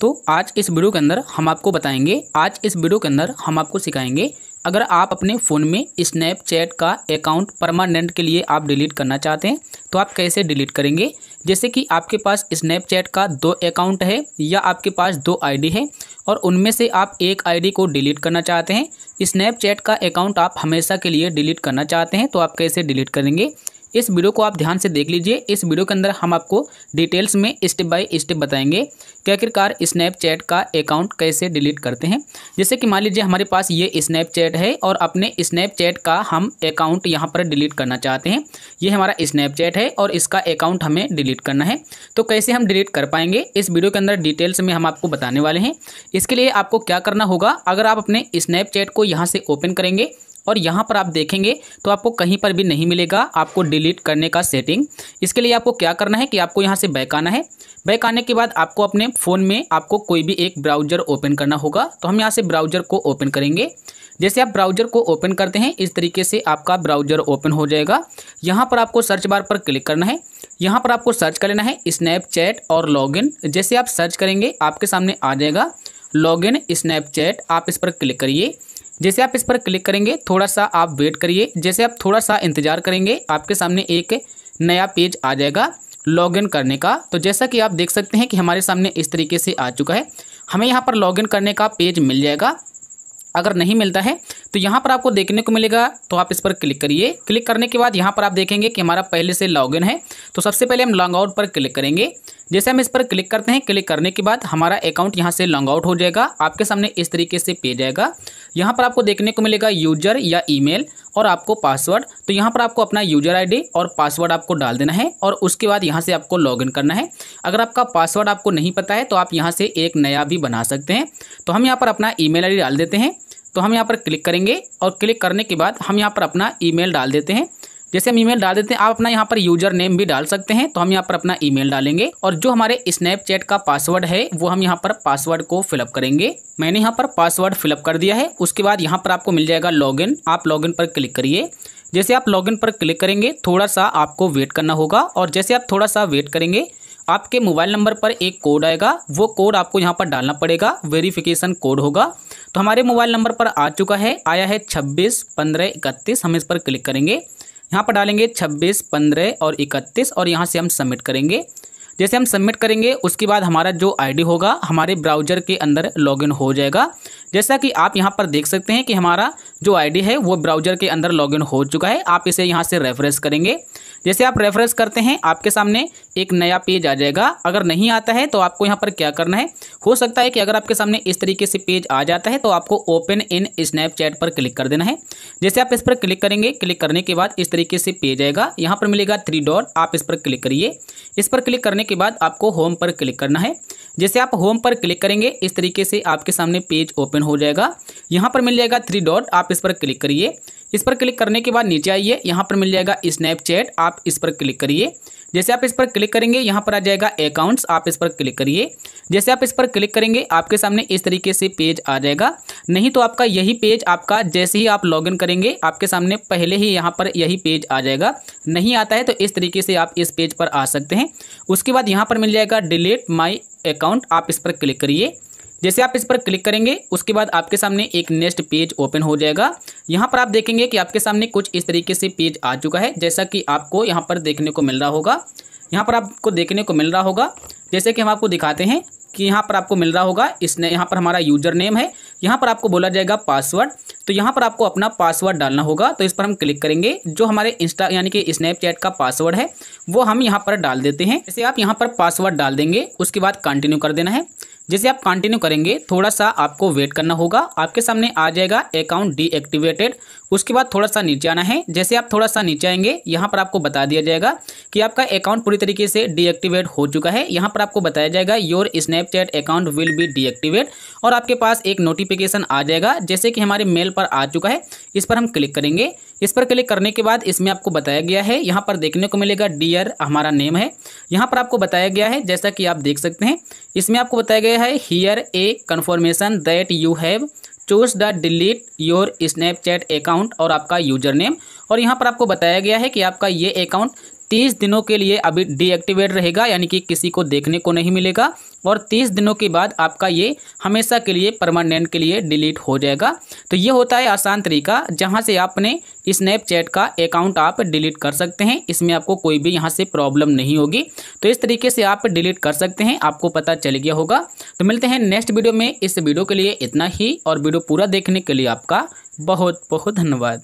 तो आज इस वीडियो के अंदर हम आपको बताएंगे आज इस वीडियो के अंदर हम आपको सिखाएंगे अगर आप अपने फ़ोन में स्नैपचैट का अकाउंट परमानेंट के लिए आप डिलीट करना चाहते हैं तो आप कैसे डिलीट करेंगे जैसे कि आपके पास स्नैपचैट का दो अकाउंट है या आपके पास दो आईडी है और उनमें से आप एक आईडी को डिलीट करना चाहते हैं स्नैपचैट का अकाउंट आप हमेशा के लिए डिलीट करना चाहते हैं तो आप कैसे डिलीट करेंगे इस वीडियो को आप ध्यान से देख लीजिए इस वीडियो के अंदर हम आपको डिटेल्स में स्टेप बाय स्टेप बताएंगे कि आखिरकार स्नैपचैट का अकाउंट कैसे डिलीट करते हैं जैसे कि मान लीजिए हमारे पास ये स्नैपचैट है और अपने स्नैपचैट का हम अकाउंट यहाँ पर डिलीट करना चाहते हैं ये हमारा स्नैपचैट है और इसका अकाउंट हमें डिलीट करना है तो कैसे हम डिलीट कर पाएंगे इस वीडियो के अंदर डिटेल्स में हम आपको बताने वाले हैं इसके लिए आपको क्या करना होगा अगर आप अपने स्नैपचैट को यहाँ से ओपन करेंगे और यहाँ पर आप देखेंगे तो आपको कहीं पर भी नहीं मिलेगा आपको डिलीट करने का सेटिंग इसके लिए आपको क्या करना है कि आपको यहाँ से बैक आना है बैक आने के बाद आपको अपने फ़ोन में आपको कोई भी एक ब्राउज़र ओपन करना होगा तो हम यहाँ से ब्राउज़र को ओपन करेंगे जैसे आप ब्राउज़र को ओपन करते हैं इस तरीके से आपका ब्राउज़र ओपन हो जाएगा यहाँ पर आपको सर्च बार पर क्लिक करना है यहाँ पर आपको सर्च कर लेना है स्नैपचैट और लॉगिन जैसे आप सर्च करेंगे आपके सामने आ जाएगा लॉगिन स्नैपचैट आप इस पर क्लिक करिए जैसे आप इस पर क्लिक करेंगे थोड़ा सा आप वेट करिए जैसे आप थोड़ा सा इंतज़ार करेंगे आपके सामने एक नया पेज आ जाएगा लॉगिन करने का तो जैसा कि आप देख सकते हैं कि हमारे सामने इस तरीके से आ चुका है हमें यहाँ पर लॉगिन करने का पेज मिल जाएगा अगर नहीं मिलता है तो यहाँ पर आपको देखने को मिलेगा तो आप इस पर क्लिक करिए क्लिक करने के बाद यहाँ पर आप देखेंगे कि हमारा पहले से लॉगिन है तो सबसे पहले हम लॉग आउट पर क्लिक करेंगे जैसे हम इस पर क्लिक करते हैं क्लिक करने के बाद हमारा अकाउंट यहाँ से लॉन्ग आउट हो जाएगा आपके सामने इस तरीके से पे जाएगा यहाँ पर आपको देखने को मिलेगा यूजर या ईमेल और आपको पासवर्ड तो यहाँ पर आपको अपना यूजर आईडी और पासवर्ड आपको डाल देना है और उसके बाद यहाँ से आपको लॉगिन करना है अगर आपका पासवर्ड आपको नहीं पता है तो आप यहाँ से एक नया भी बना सकते हैं तो हम यहाँ पर अपना ईमेल आईडी डाल देते हैं तो हम यहाँ पर क्लिक करेंगे और क्लिक करने के बाद हम यहाँ पर अपना ई डाल देते हैं जैसे हम ईमेल डाल देते हैं आप अपना यहाँ पर यूजर नेम भी डाल सकते हैं तो हम यहाँ पर अपना ईमेल डालेंगे और जो हमारे स्नैपचैट का पासवर्ड है वो हम यहाँ पर पासवर्ड को फिलअप करेंगे मैंने यहाँ पर पासवर्ड फिलअप कर दिया है उसके बाद यहाँ पर आपको मिल जाएगा लॉगिन आप लॉगिन पर क्लिक करिए जैसे आप लॉगिन पर क्लिक करेंगे थोड़ा सा आपको वेट करना होगा और जैसे आप थोड़ा सा वेट करेंगे आपके मोबाइल नंबर पर एक कोड आएगा वो कोड आपको यहाँ पर डालना पड़ेगा वेरिफिकेशन कोड होगा तो हमारे मोबाइल नंबर पर आ चुका है आया है छब्बीस पंद्रह इकतीस हम इस पर क्लिक करेंगे यहाँ पर डालेंगे छब्बीस पंद्रह और इकतीस और यहाँ से हम सबमिट करेंगे जैसे हम सबमिट करेंगे उसके बाद हमारा जो आईडी होगा हमारे ब्राउज़र के अंदर लॉगिन हो जाएगा जैसा कि आप यहाँ पर देख सकते हैं कि हमारा जो आईडी है वो ब्राउज़र के अंदर लॉगिन हो चुका है आप इसे यहाँ से रेफरेंस करेंगे जैसे आप रेफरेंस करते हैं आपके सामने एक नया पेज आ जाएगा अगर नहीं आता है तो आपको यहाँ पर क्या करना है हो सकता है कि अगर आपके सामने इस तरीके से पेज आ जाता है तो आपको ओपन इन स्नैपचैट पर क्लिक कर देना है जैसे आप इस पर क्लिक करेंगे क्लिक करने के बाद इस तरीके से पेज आएगा यहाँ पर मिलेगा थ्री डॉट आप इस पर क्लिक करिए इस पर क्लिक करने के बाद आपको होम पर क्लिक करना है जैसे आप होम पर क्लिक करेंगे इस तरीके से आपके सामने पेज ओपन हो जाएगा यहाँ पर मिल जाएगा थ्री डॉट आप इस पर क्लिक करिए इस पर क्लिक करने के बाद नीचे आइए यहाँ पर मिल जाएगा स्नैपचैट आप इस पर क्लिक करिए जैसे आप इस पर क्लिक करेंगे यहाँ पर आ जाएगा अकाउंट्स आप इस पर क्लिक करिए जैसे आप इस पर क्लिक करेंगे आपके सामने इस तरीके से पेज आ जाएगा नहीं तो आपका यही पेज आपका जैसे ही आप लॉगिन करेंगे आपके सामने पहले ही यहाँ पर यही पेज आ जाएगा नहीं आता है तो इस तरीके से आप इस पेज पर आ सकते हैं उसके बाद यहाँ पर मिल जाएगा डिलीट माई अकाउंट आप इस पर क्लिक करिए जैसे आप इस पर क्लिक करेंगे उसके बाद आपके सामने एक नेक्स्ट पेज ओपन हो जाएगा यहाँ पर आप देखेंगे कि आपके सामने कुछ इस तरीके से पेज आ चुका है जैसा कि आपको यहाँ पर देखने को मिल रहा होगा यहाँ पर आपको देखने को मिल रहा होगा जैसे कि हम आपको दिखाते हैं कि यहाँ पर आपको मिल रहा होगा इसने यहाँ पर हमारा यूजर नेम है यहाँ पर आपको बोला जाएगा पासवर्ड तो यहाँ पर आपको अपना पासवर्ड डालना होगा तो इस पर हम क्लिक करेंगे जो हमारे इंस्टा यानी कि स्नैपचैट का पासवर्ड है वो हम यहाँ पर डाल देते हैं जैसे आप यहाँ पर पासवर्ड डाल देंगे उसके बाद कंटिन्यू कर देना है जैसे आप कंटिन्यू करेंगे थोड़ा सा आपको वेट करना होगा आपके सामने आ जाएगा अकाउंट डीएक्टिवेटेड उसके बाद थोड़ा सा नीचे आना है जैसे आप थोड़ा सा नीचे आएंगे यहाँ पर आपको बता दिया जाएगा कि आपका अकाउंट पूरी तरीके से डीएक्टिवेट हो चुका है यहाँ पर आपको बताया जाएगा your Snapchat account will be deactivate और आपके पास एक नोटिफिकेशन आ जाएगा जैसे कि हमारे मेल पर आ चुका है इस पर हम क्लिक करेंगे इस पर क्लिक करने के बाद इसमें आपको बताया गया है यहाँ पर देखने को मिलेगा डियर हमारा नेम है यहाँ पर आपको बताया गया है जैसा कि आप देख सकते हैं इसमें आपको बताया गया है here a confirmation that you have choose the delete your Snapchat account और आपका यूजर नेम और यहाँ पर आपको बताया गया है कि आपका ये अकाउंट तीस दिनों के लिए अभी डीएक्टिवेट रहेगा यानी कि किसी को देखने को नहीं मिलेगा और तीस दिनों के बाद आपका ये हमेशा के लिए परमानेंट के लिए डिलीट हो जाएगा तो ये होता है आसान तरीका जहाँ से आपने स्नैपचैट का अकाउंट आप डिलीट कर सकते हैं इसमें आपको कोई भी यहाँ से प्रॉब्लम नहीं होगी तो इस तरीके से आप डिलीट कर सकते हैं आपको पता चल गया होगा तो मिलते हैं नेक्स्ट वीडियो में इस वीडियो के लिए इतना ही और वीडियो पूरा देखने के लिए आपका बहुत बहुत धन्यवाद